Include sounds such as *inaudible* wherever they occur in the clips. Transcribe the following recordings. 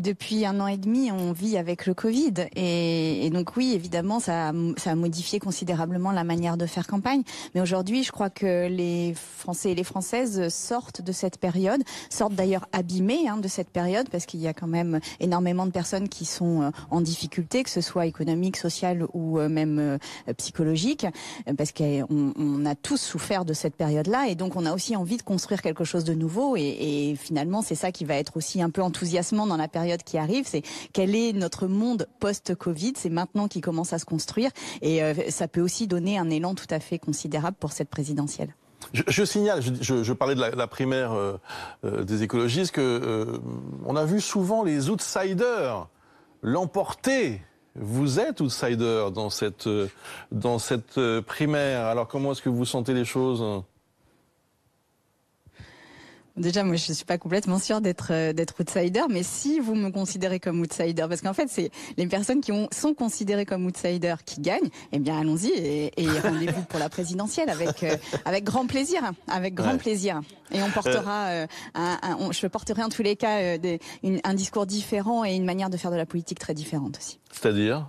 Depuis un an et demi, on vit avec le Covid. Et, et donc oui, évidemment, ça a, modifié considérablement la manière de faire campagne. Mais aujourd'hui, je crois que les Français et les Françaises sortent de cette période, sortent d'ailleurs abîmés hein, de cette période, parce qu'il y a quand même énormément de personnes qui sont euh, en difficulté, que ce soit économique, sociale ou euh, même euh, psychologique, parce qu'on on a tous souffert de cette période-là. Et donc, on a aussi envie de construire quelque chose de nouveau. Et, et finalement, c'est ça qui va être aussi un peu enthousiasmant dans la période période qui arrive, c'est quel est notre monde post-Covid. C'est maintenant qu'il commence à se construire et euh, ça peut aussi donner un élan tout à fait considérable pour cette présidentielle. Je, signale, je, parlais de la, primaire euh, euh, des écologistes, que on a vu souvent les outsiders l'emporter. Vous êtes outsider dans cette, dans cette primaire. Alors comment est-ce que vous sentez les choses hein Déjà, moi, je ne suis pas complètement sûre d'être euh, d'être outsider, mais si vous me considérez comme outsider, parce qu'en fait, c'est les personnes qui sont considérées comme outsider qui gagnent, eh bien, allons-y et, *laughs* rendez-vous pour la présidentielle avec euh, avec grand plaisir, avec grand plaisir. Et on euh. portera, un, je porterai en tous les cas un discours différent et une manière de faire de la politique très différente aussi. C'est-à-dire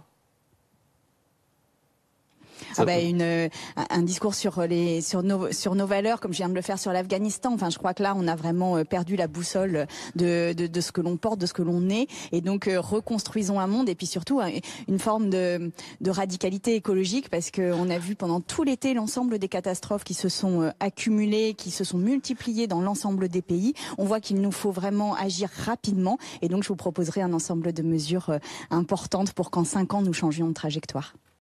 ah bah, une, euh, un discours sur, euh, les, sur, nos, sur nos valeurs, comme je viens de le faire sur l'Afghanistan. Enfin, je crois que là, on a vraiment euh, perdu la boussole de, ce que l'on porte, de ce que l'on est. Et donc, reconstruisons un monde et puis surtout une forme de, de radicalité écologique parce qu'on a vu pendant tout l'été l'ensemble des catastrophes qui se sont accumulées, qui se sont multipliées dans l'ensemble des pays. On voit qu'il nous faut vraiment agir rapidement. Et donc, je vous proposerai un ensemble de mesures importantes pour qu'en cinq ans, nous changions de trajectoire.